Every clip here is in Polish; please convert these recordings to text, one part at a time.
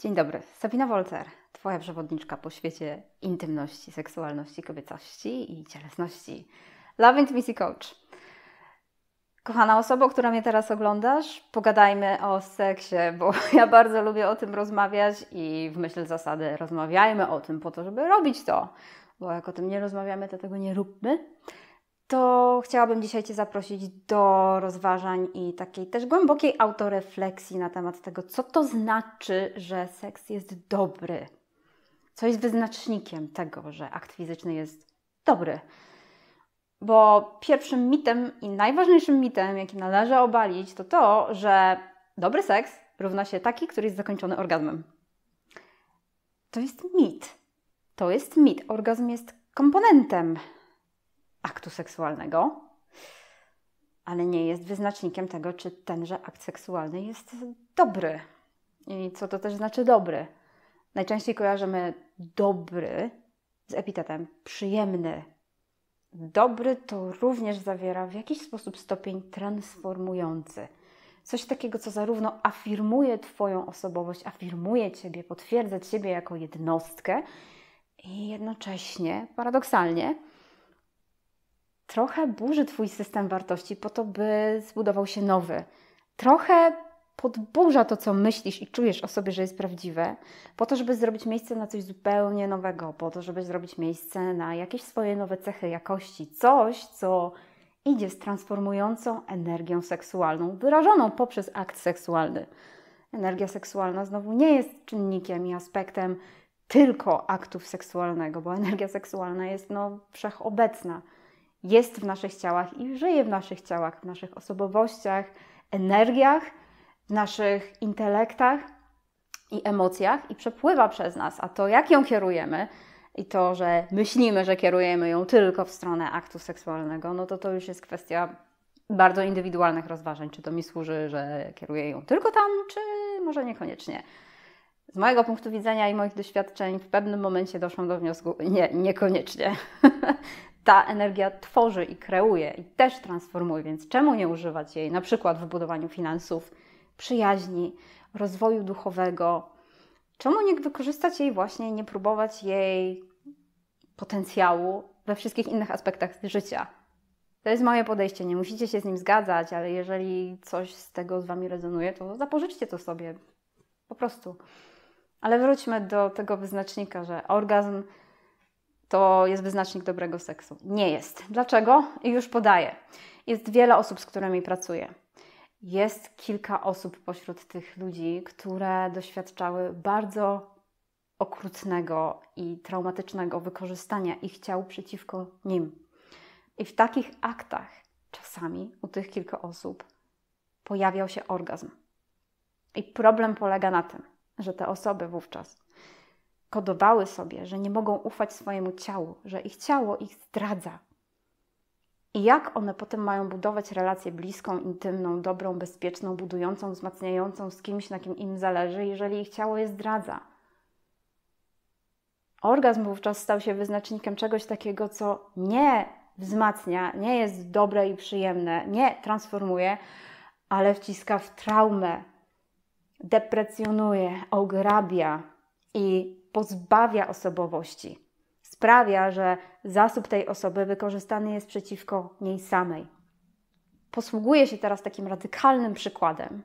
Dzień dobry, Sabina Wolter, Twoja przewodniczka po świecie intymności, seksualności, kobiecości i cielesności. Love Intimacy Coach. Kochana osoba, która mnie teraz oglądasz, pogadajmy o seksie, bo ja bardzo lubię o tym rozmawiać i w myśl zasady rozmawiajmy o tym po to, żeby robić to, bo jak o tym nie rozmawiamy, to tego nie róbmy to chciałabym dzisiaj Cię zaprosić do rozważań i takiej też głębokiej autorefleksji na temat tego, co to znaczy, że seks jest dobry. Co jest wyznacznikiem tego, że akt fizyczny jest dobry. Bo pierwszym mitem i najważniejszym mitem, jaki należy obalić, to to, że dobry seks równa się taki, który jest zakończony orgazmem. To jest mit. To jest mit. Orgazm jest komponentem aktu seksualnego, ale nie jest wyznacznikiem tego, czy tenże akt seksualny jest dobry. I co to też znaczy dobry? Najczęściej kojarzymy dobry z epitetem przyjemny. Dobry to również zawiera w jakiś sposób stopień transformujący. Coś takiego, co zarówno afirmuje Twoją osobowość, afirmuje Ciebie, potwierdza Ciebie jako jednostkę i jednocześnie, paradoksalnie, trochę burzy Twój system wartości po to, by zbudował się nowy. Trochę podburza to, co myślisz i czujesz o sobie, że jest prawdziwe, po to, żeby zrobić miejsce na coś zupełnie nowego, po to, żeby zrobić miejsce na jakieś swoje nowe cechy jakości, coś, co idzie z transformującą energią seksualną, wyrażoną poprzez akt seksualny. Energia seksualna znowu nie jest czynnikiem i aspektem tylko aktów seksualnego, bo energia seksualna jest no, wszechobecna jest w naszych ciałach i żyje w naszych ciałach, w naszych osobowościach, energiach, w naszych intelektach i emocjach i przepływa przez nas. A to, jak ją kierujemy, i to, że myślimy, że kierujemy ją tylko w stronę aktu seksualnego, no to to już jest kwestia bardzo indywidualnych rozważań, czy to mi służy, że kieruję ją tylko tam, czy może niekoniecznie. Z mojego punktu widzenia i moich doświadczeń w pewnym momencie doszłam do wniosku, nie, niekoniecznie. ta energia tworzy i kreuje i też transformuje, więc czemu nie używać jej na przykład w budowaniu finansów, przyjaźni, rozwoju duchowego? Czemu nie wykorzystać jej właśnie, nie próbować jej potencjału we wszystkich innych aspektach życia? To jest moje podejście, nie musicie się z nim zgadzać, ale jeżeli coś z tego z Wami rezonuje, to zapożyczcie to sobie. Po prostu. Ale wróćmy do tego wyznacznika, że orgazm to jest wyznacznik dobrego seksu. Nie jest. Dlaczego? I już podaję. Jest wiele osób, z którymi pracuję. Jest kilka osób pośród tych ludzi, które doświadczały bardzo okrutnego i traumatycznego wykorzystania ich ciał przeciwko nim. I w takich aktach czasami u tych kilku osób pojawiał się orgazm. I problem polega na tym, że te osoby wówczas kodowały sobie, że nie mogą ufać swojemu ciału, że ich ciało ich zdradza. I jak one potem mają budować relację bliską, intymną, dobrą, bezpieczną, budującą, wzmacniającą z kimś, na kim im zależy, jeżeli ich ciało je zdradza? Orgazm wówczas stał się wyznacznikiem czegoś takiego, co nie wzmacnia, nie jest dobre i przyjemne, nie transformuje, ale wciska w traumę, deprecjonuje, ograbia i pozbawia osobowości. Sprawia, że zasób tej osoby wykorzystany jest przeciwko niej samej. Posługuję się teraz takim radykalnym przykładem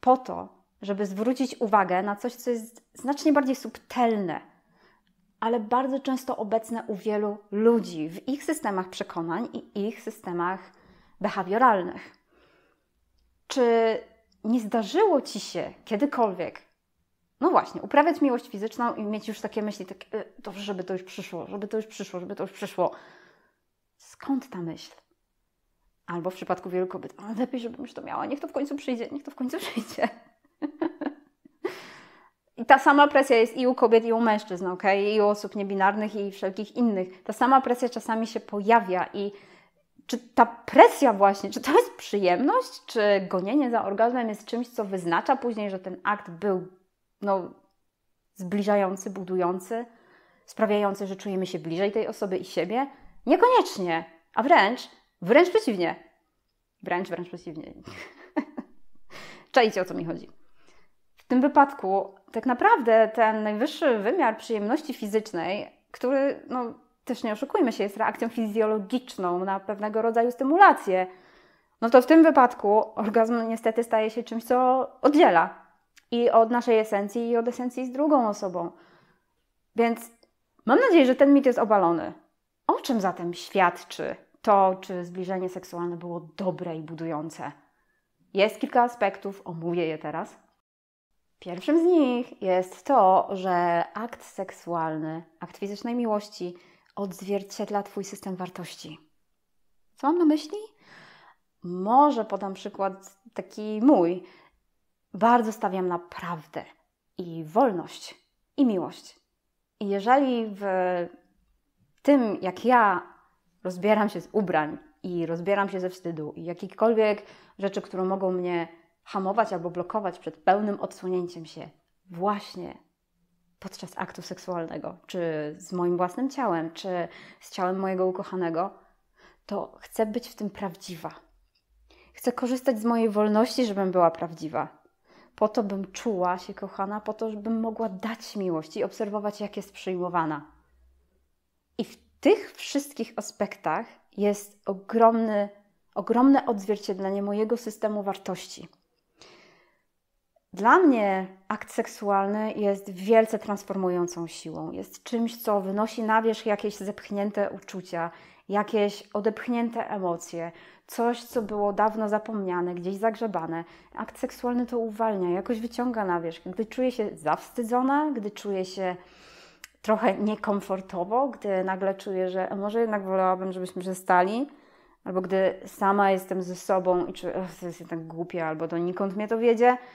po to, żeby zwrócić uwagę na coś, co jest znacznie bardziej subtelne, ale bardzo często obecne u wielu ludzi w ich systemach przekonań i ich systemach behawioralnych. Czy nie zdarzyło ci się kiedykolwiek no właśnie, uprawiać miłość fizyczną i mieć już takie myśli, tak, y, dobrze, żeby to już przyszło, żeby to już przyszło, żeby to już przyszło. Skąd ta myśl? Albo w przypadku wielu kobiet, lepiej, żebym już to miała, niech to w końcu przyjdzie, niech to w końcu przyjdzie. I ta sama presja jest i u kobiet, i u mężczyzn, okay? i u osób niebinarnych, i wszelkich innych. Ta sama presja czasami się pojawia i czy ta presja właśnie, czy to jest przyjemność, czy gonienie za orgazmem jest czymś, co wyznacza później, że ten akt był no, zbliżający, budujący, sprawiający, że czujemy się bliżej tej osoby i siebie? Niekoniecznie, a wręcz, wręcz przeciwnie. Wręcz, wręcz przeciwnie. Czajcie, o co mi chodzi. W tym wypadku tak naprawdę ten najwyższy wymiar przyjemności fizycznej, który, no też nie oszukujmy się, jest reakcją fizjologiczną na pewnego rodzaju stymulację, no to w tym wypadku orgazm niestety staje się czymś, co oddziela i od naszej esencji i od esencji z drugą osobą. Więc mam nadzieję, że ten mit jest obalony. O czym zatem świadczy to, czy zbliżenie seksualne było dobre i budujące? Jest kilka aspektów, omówię je teraz. Pierwszym z nich jest to, że akt seksualny, akt fizycznej miłości odzwierciedla Twój system wartości. Co mam na myśli? Może podam przykład taki mój bardzo stawiam na prawdę i wolność i miłość. I jeżeli w tym, jak ja rozbieram się z ubrań i rozbieram się ze wstydu i jakichkolwiek rzeczy, które mogą mnie hamować albo blokować przed pełnym odsunięciem się właśnie podczas aktu seksualnego, czy z moim własnym ciałem, czy z ciałem mojego ukochanego, to chcę być w tym prawdziwa. Chcę korzystać z mojej wolności, żebym była prawdziwa po to, bym czuła się kochana, po to, żebym mogła dać miłość i obserwować, jak jest przyjmowana. I w tych wszystkich aspektach jest ogromny, ogromne odzwierciedlenie mojego systemu wartości. Dla mnie akt seksualny jest wielce transformującą siłą. Jest czymś, co wynosi na wierzch jakieś zepchnięte uczucia, jakieś odepchnięte emocje, coś, co było dawno zapomniane, gdzieś zagrzebane. Akt seksualny to uwalnia, jakoś wyciąga na wierzch. Gdy czuję się zawstydzona, gdy czuję się trochę niekomfortowo, gdy nagle czuję, że e, może jednak wolałabym, żebyśmy przestali, albo gdy sama jestem ze sobą i czuję, że to jest jednak głupie, albo mnie to wiedzie –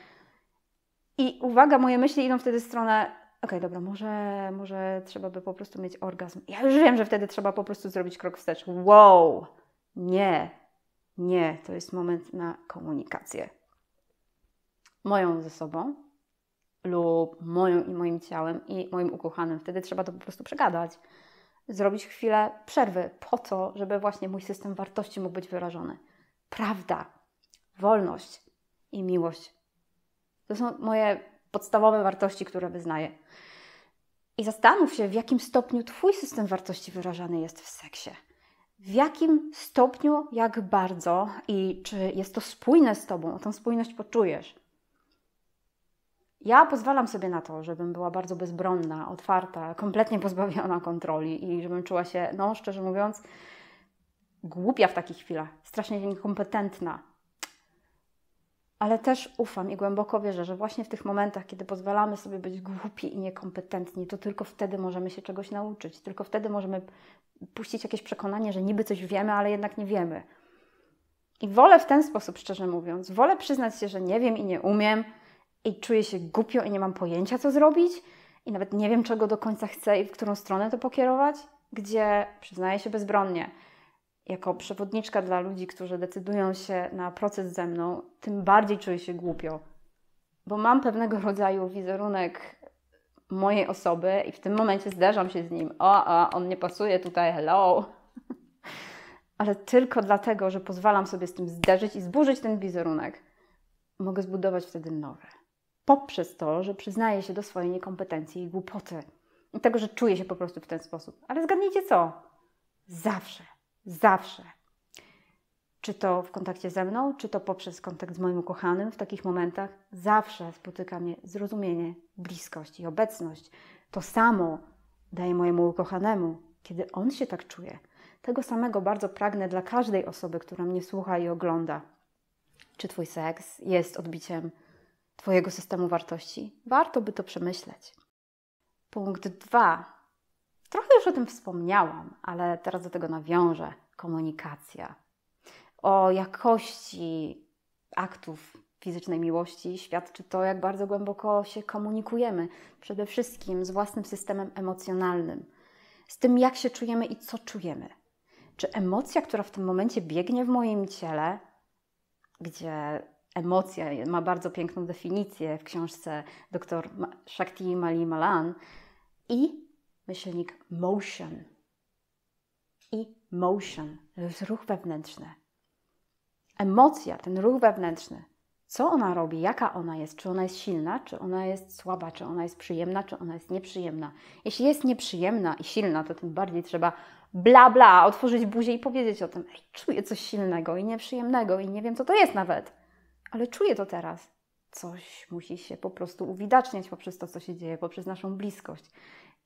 i uwaga, moje myśli idą wtedy w stronę okej, okay, dobra, może, może trzeba by po prostu mieć orgazm. Ja już wiem, że wtedy trzeba po prostu zrobić krok wstecz. Wow! Nie, nie, to jest moment na komunikację. Moją ze sobą lub moją i moim ciałem i moim ukochanym. Wtedy trzeba to po prostu przegadać. Zrobić chwilę przerwy po to, żeby właśnie mój system wartości mógł być wyrażony. Prawda, wolność i miłość to są moje podstawowe wartości, które wyznaję. I zastanów się, w jakim stopniu Twój system wartości wyrażany jest w seksie. W jakim stopniu, jak bardzo i czy jest to spójne z Tobą, tę spójność poczujesz. Ja pozwalam sobie na to, żebym była bardzo bezbronna, otwarta, kompletnie pozbawiona kontroli i żebym czuła się, no szczerze mówiąc, głupia w takich chwilach, strasznie niekompetentna, ale też ufam i głęboko wierzę, że właśnie w tych momentach, kiedy pozwalamy sobie być głupi i niekompetentni, to tylko wtedy możemy się czegoś nauczyć, tylko wtedy możemy puścić jakieś przekonanie, że niby coś wiemy, ale jednak nie wiemy. I wolę w ten sposób, szczerze mówiąc, wolę przyznać się, że nie wiem i nie umiem, i czuję się głupio i nie mam pojęcia, co zrobić, i nawet nie wiem, czego do końca chcę i w którą stronę to pokierować, gdzie przyznaję się bezbronnie, jako przewodniczka dla ludzi, którzy decydują się na proces ze mną, tym bardziej czuję się głupio, bo mam pewnego rodzaju wizerunek mojej osoby i w tym momencie zderzam się z nim. O, a on nie pasuje tutaj, hello. Ale tylko dlatego, że pozwalam sobie z tym zderzyć i zburzyć ten wizerunek, mogę zbudować wtedy nowy. Poprzez to, że przyznaję się do swojej niekompetencji i głupoty. I tego, że czuję się po prostu w ten sposób. Ale zgadnijcie co? Zawsze Zawsze. Czy to w kontakcie ze mną, czy to poprzez kontakt z moim ukochanym w takich momentach, zawsze spotyka mnie zrozumienie, bliskość i obecność. To samo daję mojemu ukochanemu, kiedy on się tak czuje. Tego samego bardzo pragnę dla każdej osoby, która mnie słucha i ogląda. Czy Twój seks jest odbiciem Twojego systemu wartości? Warto by to przemyśleć. Punkt dwa. Trochę już o tym wspomniałam, ale teraz do tego nawiążę. Komunikacja. O jakości aktów fizycznej miłości świadczy to, jak bardzo głęboko się komunikujemy, przede wszystkim z własnym systemem emocjonalnym, z tym, jak się czujemy i co czujemy. Czy emocja, która w tym momencie biegnie w moim ciele, gdzie emocja ma bardzo piękną definicję w książce dr Shakti Mali Malan, i myślnik motion i motion, to jest ruch wewnętrzny. Emocja, ten ruch wewnętrzny, co ona robi, jaka ona jest, czy ona jest silna, czy ona jest słaba, czy ona jest przyjemna, czy ona jest nieprzyjemna. Jeśli jest nieprzyjemna i silna, to tym bardziej trzeba bla bla, otworzyć buzię i powiedzieć o tym, Ej, czuję coś silnego i nieprzyjemnego i nie wiem, co to jest nawet, ale czuję to teraz coś musi się po prostu uwidaczniać poprzez to, co się dzieje, poprzez naszą bliskość.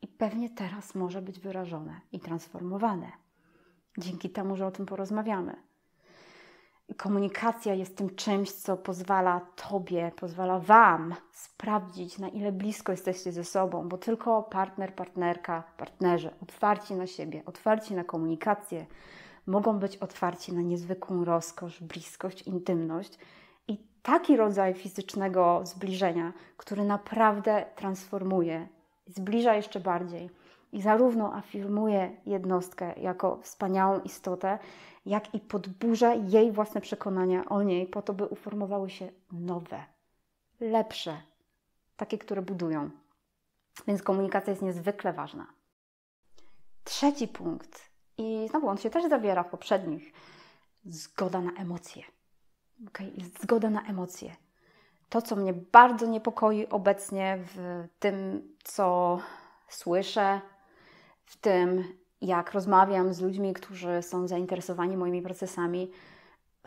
I pewnie teraz może być wyrażone i transformowane. Dzięki temu, że o tym porozmawiamy. Komunikacja jest tym czymś, co pozwala Tobie, pozwala Wam sprawdzić, na ile blisko jesteście ze sobą, bo tylko partner, partnerka, partnerzy otwarci na siebie, otwarci na komunikację, mogą być otwarci na niezwykłą rozkosz, bliskość, intymność taki rodzaj fizycznego zbliżenia, który naprawdę transformuje, zbliża jeszcze bardziej i zarówno afirmuje jednostkę jako wspaniałą istotę, jak i podburza jej własne przekonania o niej, po to, by uformowały się nowe, lepsze, takie, które budują. Więc komunikacja jest niezwykle ważna. Trzeci punkt, i znowu on się też zawiera w poprzednich, zgoda na emocje okay, jest zgoda na emocje. To, co mnie bardzo niepokoi obecnie w tym, co słyszę, w tym, jak rozmawiam z ludźmi, którzy są zainteresowani moimi procesami,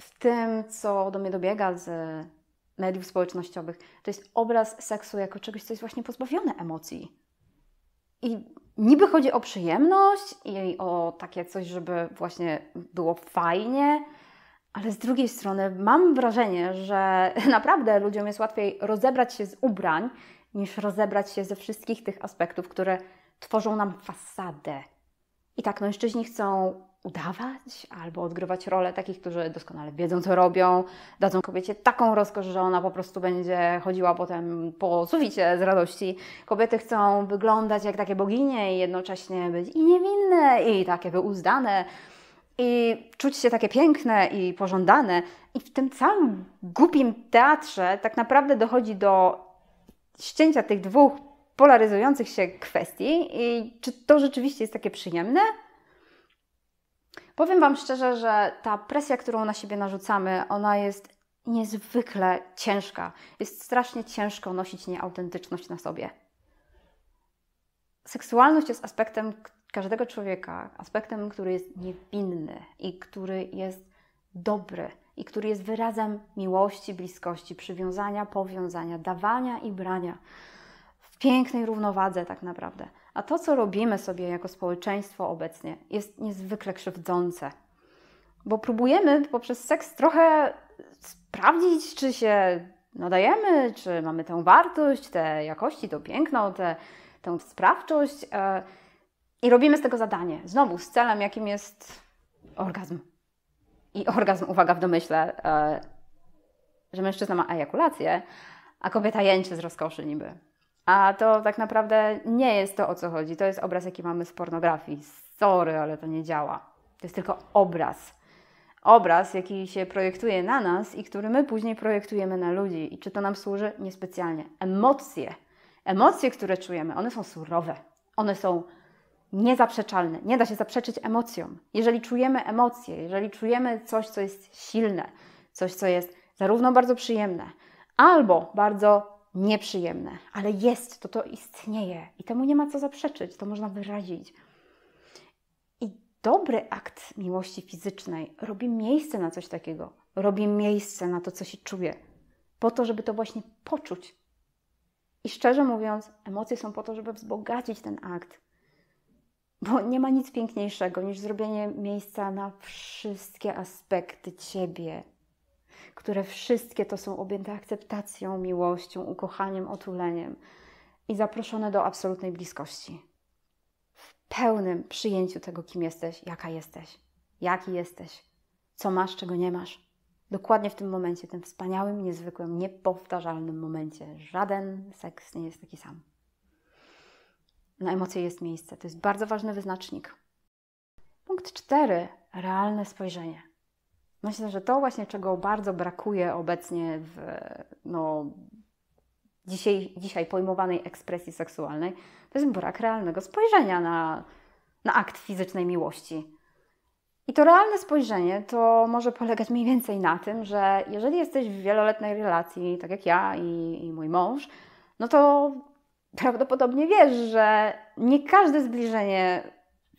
w tym, co do mnie dobiega z mediów społecznościowych, to jest obraz seksu jako czegoś, co jest właśnie pozbawione emocji. I niby chodzi o przyjemność i o takie coś, żeby właśnie było fajnie, ale z drugiej strony mam wrażenie, że naprawdę ludziom jest łatwiej rozebrać się z ubrań, niż rozebrać się ze wszystkich tych aspektów, które tworzą nam fasadę. I tak mężczyźni chcą udawać albo odgrywać rolę takich, którzy doskonale wiedzą, co robią, dadzą kobiecie taką rozkosz, że ona po prostu będzie chodziła potem po suficie z radości. Kobiety chcą wyglądać jak takie boginie i jednocześnie być i niewinne, i takie wyuzdane. uzdane i czuć się takie piękne i pożądane. I w tym całym głupim teatrze tak naprawdę dochodzi do ścięcia tych dwóch polaryzujących się kwestii. I czy to rzeczywiście jest takie przyjemne? Powiem Wam szczerze, że ta presja, którą na siebie narzucamy, ona jest niezwykle ciężka. Jest strasznie ciężko nosić nieautentyczność na sobie. Seksualność jest aspektem, każdego człowieka aspektem, który jest niewinny i który jest dobry i który jest wyrazem miłości, bliskości, przywiązania, powiązania, dawania i brania w pięknej równowadze tak naprawdę. A to, co robimy sobie jako społeczeństwo obecnie, jest niezwykle krzywdzące, bo próbujemy poprzez seks trochę sprawdzić, czy się nadajemy, czy mamy tę wartość, te jakości, to piękno, te, tę sprawczość. E, i robimy z tego zadanie. Znowu z celem, jakim jest orgazm. I orgazm, uwaga w domyśle, e, że mężczyzna ma ejakulację, a kobieta jęczy z rozkoszy niby. A to tak naprawdę nie jest to, o co chodzi. To jest obraz, jaki mamy z pornografii. Sorry, ale to nie działa. To jest tylko obraz. Obraz, jaki się projektuje na nas i który my później projektujemy na ludzi. I czy to nam służy? Niespecjalnie. Emocje. Emocje, które czujemy, one są surowe. One są niezaprzeczalny. Nie da się zaprzeczyć emocjom. Jeżeli czujemy emocje, jeżeli czujemy coś, co jest silne, coś, co jest zarówno bardzo przyjemne, albo bardzo nieprzyjemne, ale jest, to to istnieje i temu nie ma co zaprzeczyć, to można wyrazić. I dobry akt miłości fizycznej robi miejsce na coś takiego, robi miejsce na to, co się czuje, po to, żeby to właśnie poczuć. I szczerze mówiąc, emocje są po to, żeby wzbogacić ten akt, bo nie ma nic piękniejszego niż zrobienie miejsca na wszystkie aspekty ciebie, które wszystkie to są objęte akceptacją, miłością, ukochaniem, otuleniem i zaproszone do absolutnej bliskości. W pełnym przyjęciu tego, kim jesteś, jaka jesteś, jaki jesteś, co masz, czego nie masz. Dokładnie w tym momencie, tym wspaniałym, niezwykłym, niepowtarzalnym momencie. Żaden seks nie jest taki sam na emocje jest miejsce. To jest bardzo ważny wyznacznik. Punkt cztery. Realne spojrzenie. Myślę, że to właśnie, czego bardzo brakuje obecnie w no, dzisiaj, dzisiaj pojmowanej ekspresji seksualnej, to jest brak realnego spojrzenia na, na akt fizycznej miłości. I to realne spojrzenie to może polegać mniej więcej na tym, że jeżeli jesteś w wieloletniej relacji, tak jak ja i, i mój mąż, no to prawdopodobnie wiesz, że nie każde zbliżenie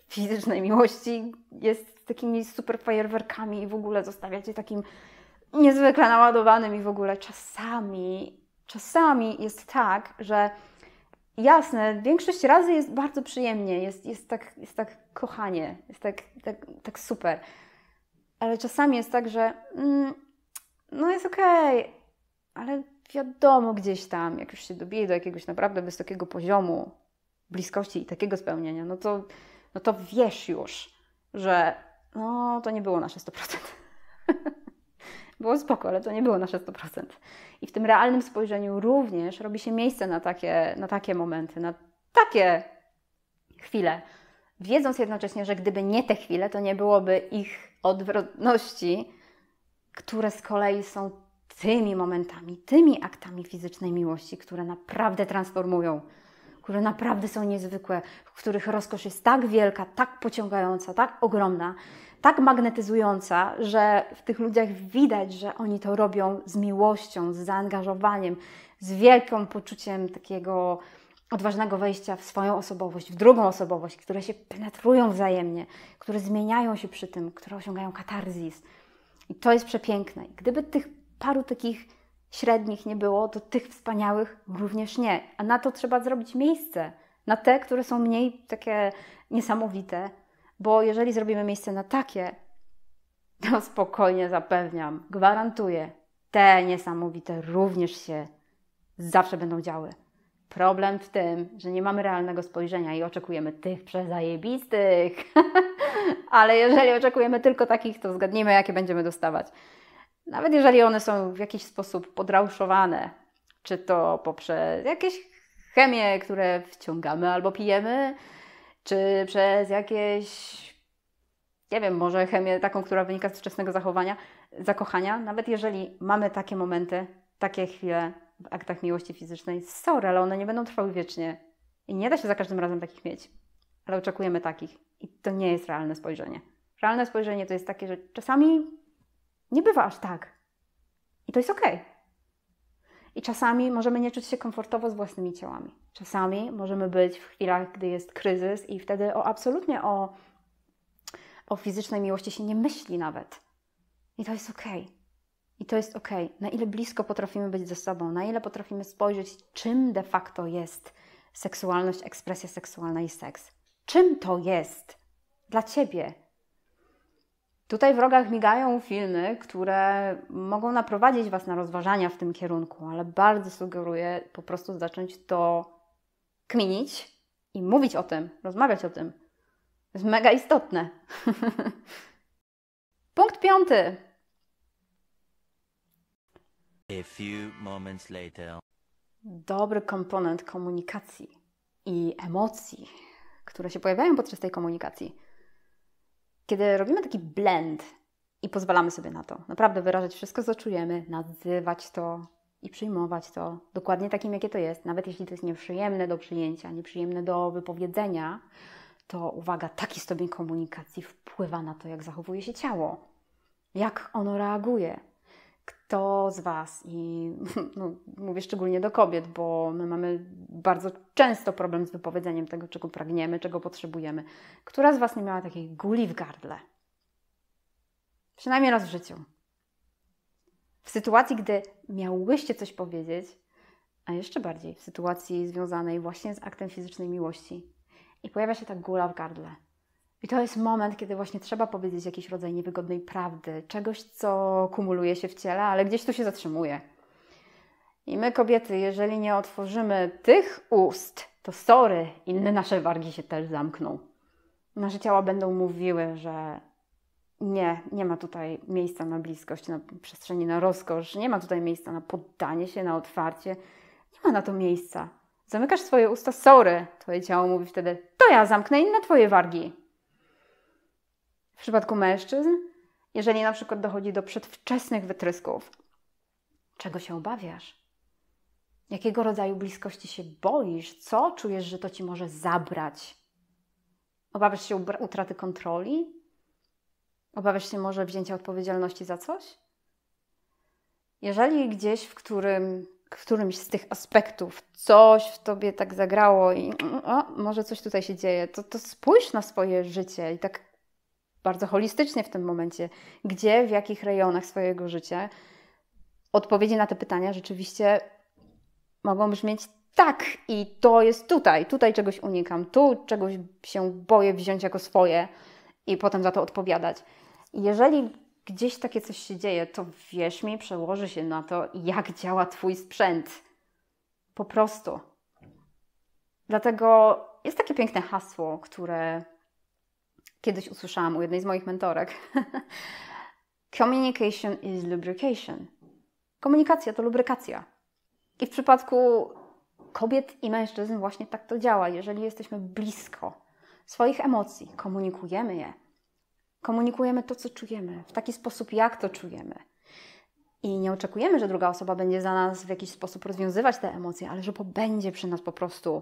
fizycznej miłości jest takimi super fajerwerkami i w ogóle zostawia cię takim niezwykle naładowanym i w ogóle czasami, czasami jest tak, że jasne, większość razy jest bardzo przyjemnie, jest, jest, tak, jest tak kochanie, jest tak, tak, tak super. Ale czasami jest tak, że mm, no jest okej, okay, ale wiadomo gdzieś tam, jak już się dobije do jakiegoś naprawdę wysokiego poziomu bliskości i takiego spełnienia, no to, no to wiesz już, że no to nie było nasze 100%. było spoko, ale to nie było nasze 100%. I w tym realnym spojrzeniu również robi się miejsce na takie, na takie momenty, na takie chwile. Wiedząc jednocześnie, że gdyby nie te chwile, to nie byłoby ich odwrotności, które z kolei są tymi momentami, tymi aktami fizycznej miłości, które naprawdę transformują, które naprawdę są niezwykłe, w których rozkosz jest tak wielka, tak pociągająca, tak ogromna, tak magnetyzująca, że w tych ludziach widać, że oni to robią z miłością, z zaangażowaniem, z wielkim poczuciem takiego odważnego wejścia w swoją osobowość, w drugą osobowość, które się penetrują wzajemnie, które zmieniają się przy tym, które osiągają katarzis. I to jest przepiękne. I gdyby tych paru takich średnich nie było, to tych wspaniałych również nie. A na to trzeba zrobić miejsce, na te, które są mniej takie niesamowite, bo jeżeli zrobimy miejsce na takie, to spokojnie zapewniam, gwarantuję, te niesamowite również się zawsze będą działy. Problem w tym, że nie mamy realnego spojrzenia i oczekujemy tych przezajebistych. Ale jeżeli oczekujemy tylko takich, to zgadnijmy, jakie będziemy dostawać nawet jeżeli one są w jakiś sposób podrauszowane, czy to poprzez jakieś chemie, które wciągamy albo pijemy, czy przez jakieś, nie wiem, może chemię taką, która wynika z wczesnego zachowania, zakochania, nawet jeżeli mamy takie momenty, takie chwile w aktach miłości fizycznej, sorry, ale one nie będą trwały wiecznie i nie da się za każdym razem takich mieć, ale oczekujemy takich i to nie jest realne spojrzenie. Realne spojrzenie to jest takie, że czasami nie bywa aż tak. I to jest ok. I czasami możemy nie czuć się komfortowo z własnymi ciałami. Czasami możemy być w chwilach, gdy jest kryzys, i wtedy o absolutnie o, o fizycznej miłości się nie myśli nawet. I to jest ok. I to jest ok. Na ile blisko potrafimy być ze sobą, na ile potrafimy spojrzeć, czym de facto jest seksualność, ekspresja seksualna i seks. Czym to jest dla ciebie? Tutaj w rogach migają filmy, które mogą naprowadzić Was na rozważania w tym kierunku, ale bardzo sugeruję po prostu zacząć to kminić i mówić o tym, rozmawiać o tym. To jest mega istotne. Punkt piąty. A few moments later. Dobry komponent komunikacji i emocji, które się pojawiają podczas tej komunikacji. Kiedy robimy taki blend i pozwalamy sobie na to, naprawdę wyrażać wszystko, co czujemy, nazywać to i przyjmować to dokładnie takim, jakie to jest, nawet jeśli to jest nieprzyjemne do przyjęcia, nieprzyjemne do wypowiedzenia, to uwaga, taki stopień komunikacji wpływa na to, jak zachowuje się ciało, jak ono reaguje, kto z Was, i no, mówię szczególnie do kobiet, bo my mamy bardzo często problem z wypowiedzeniem tego, czego pragniemy, czego potrzebujemy, która z Was nie miała takiej guli w gardle? Przynajmniej raz w życiu. W sytuacji, gdy miałyście coś powiedzieć, a jeszcze bardziej w sytuacji związanej właśnie z aktem fizycznej miłości, i pojawia się ta gula w gardle. I to jest moment, kiedy właśnie trzeba powiedzieć jakiś rodzaj niewygodnej prawdy, czegoś, co kumuluje się w ciele, ale gdzieś tu się zatrzymuje. I my, kobiety, jeżeli nie otworzymy tych ust, to sorry, inne nasze wargi się też zamkną. Nasze ciała będą mówiły, że nie, nie ma tutaj miejsca na bliskość, na przestrzeni, na rozkosz, nie ma tutaj miejsca na poddanie się, na otwarcie, nie ma na to miejsca. Zamykasz swoje usta, sorry, twoje ciało mówi wtedy, to ja zamknę inne twoje wargi. W przypadku mężczyzn, jeżeli na przykład dochodzi do przedwczesnych wytrysków, czego się obawiasz? Jakiego rodzaju bliskości się boisz? Co czujesz, że to ci może zabrać? Obawiasz się utraty kontroli? Obawiasz się może wzięcia odpowiedzialności za coś? Jeżeli gdzieś w którym w którymś z tych aspektów coś w tobie tak zagrało i o, może coś tutaj się dzieje, to, to spójrz na swoje życie i tak bardzo holistycznie w tym momencie, gdzie, w jakich rejonach swojego życia odpowiedzi na te pytania rzeczywiście mogą brzmieć tak i to jest tutaj, tutaj czegoś unikam, tu czegoś się boję wziąć jako swoje i potem za to odpowiadać. Jeżeli gdzieś takie coś się dzieje, to wierz mi, przełoży się na to, jak działa Twój sprzęt. Po prostu. Dlatego jest takie piękne hasło, które kiedyś usłyszałam u jednej z moich mentorek. Communication is lubrication. Komunikacja to lubrykacja. I w przypadku kobiet i mężczyzn właśnie tak to działa. Jeżeli jesteśmy blisko swoich emocji, komunikujemy je. Komunikujemy to, co czujemy, w taki sposób, jak to czujemy. I nie oczekujemy, że druga osoba będzie za nas w jakiś sposób rozwiązywać te emocje, ale że będzie przy nas po prostu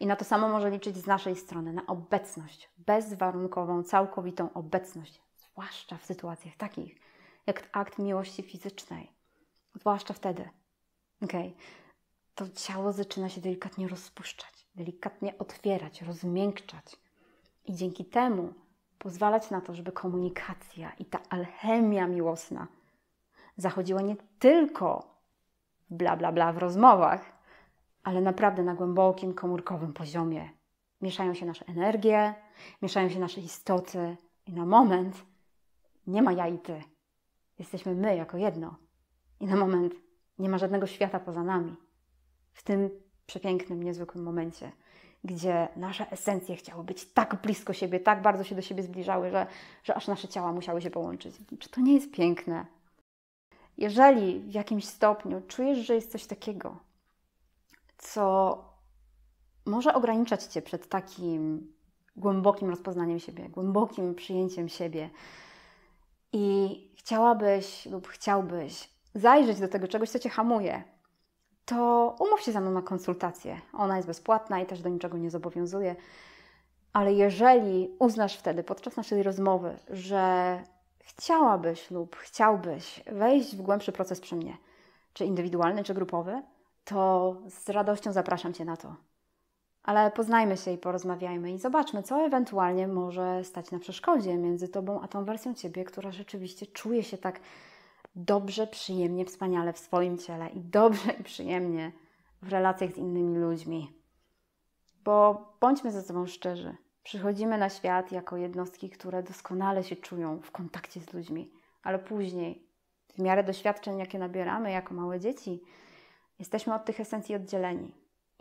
i na to samo może liczyć z naszej strony, na obecność, bezwarunkową, całkowitą obecność, zwłaszcza w sytuacjach takich jak akt miłości fizycznej, zwłaszcza wtedy. Okay. To ciało zaczyna się delikatnie rozpuszczać, delikatnie otwierać, rozmiękczać. I dzięki temu pozwalać na to, żeby komunikacja i ta alchemia miłosna zachodziła nie tylko bla bla bla w rozmowach, ale naprawdę na głębokim, komórkowym poziomie. Mieszają się nasze energie, mieszają się nasze istoty i na moment nie ma ja i ty. Jesteśmy my jako jedno. I na moment nie ma żadnego świata poza nami. W tym przepięknym, niezwykłym momencie, gdzie nasze esencje chciały być tak blisko siebie, tak bardzo się do siebie zbliżały, że, że aż nasze ciała musiały się połączyć. Czy to nie jest piękne? Jeżeli w jakimś stopniu czujesz, że jest coś takiego, co może ograniczać Cię przed takim głębokim rozpoznaniem siebie, głębokim przyjęciem siebie. I chciałabyś lub chciałbyś zajrzeć do tego czegoś, co Cię hamuje, to umów się ze mną na konsultację. Ona jest bezpłatna i też do niczego nie zobowiązuje. Ale jeżeli uznasz wtedy podczas naszej rozmowy, że chciałabyś lub chciałbyś wejść w głębszy proces przy mnie, czy indywidualny, czy grupowy, to z radością zapraszam Cię na to. Ale poznajmy się i porozmawiajmy i zobaczmy, co ewentualnie może stać na przeszkodzie między Tobą a tą wersją Ciebie, która rzeczywiście czuje się tak dobrze, przyjemnie, wspaniale w swoim ciele i dobrze i przyjemnie w relacjach z innymi ludźmi. Bo bądźmy ze sobą szczerzy. Przychodzimy na świat jako jednostki, które doskonale się czują w kontakcie z ludźmi, ale później, w miarę doświadczeń, jakie nabieramy jako małe dzieci, Jesteśmy od tych esencji oddzieleni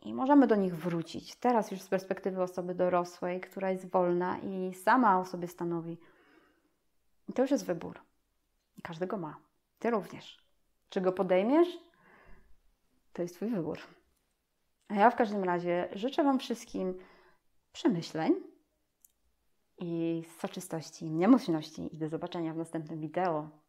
i możemy do nich wrócić. Teraz już z perspektywy osoby dorosłej, która jest wolna i sama o sobie stanowi. I to już jest wybór. I każdy go ma. Ty również. Czy go podejmiesz? To jest Twój wybór. A ja w każdym razie życzę Wam wszystkim przemyśleń i soczystości, niemośności i do zobaczenia w następnym wideo.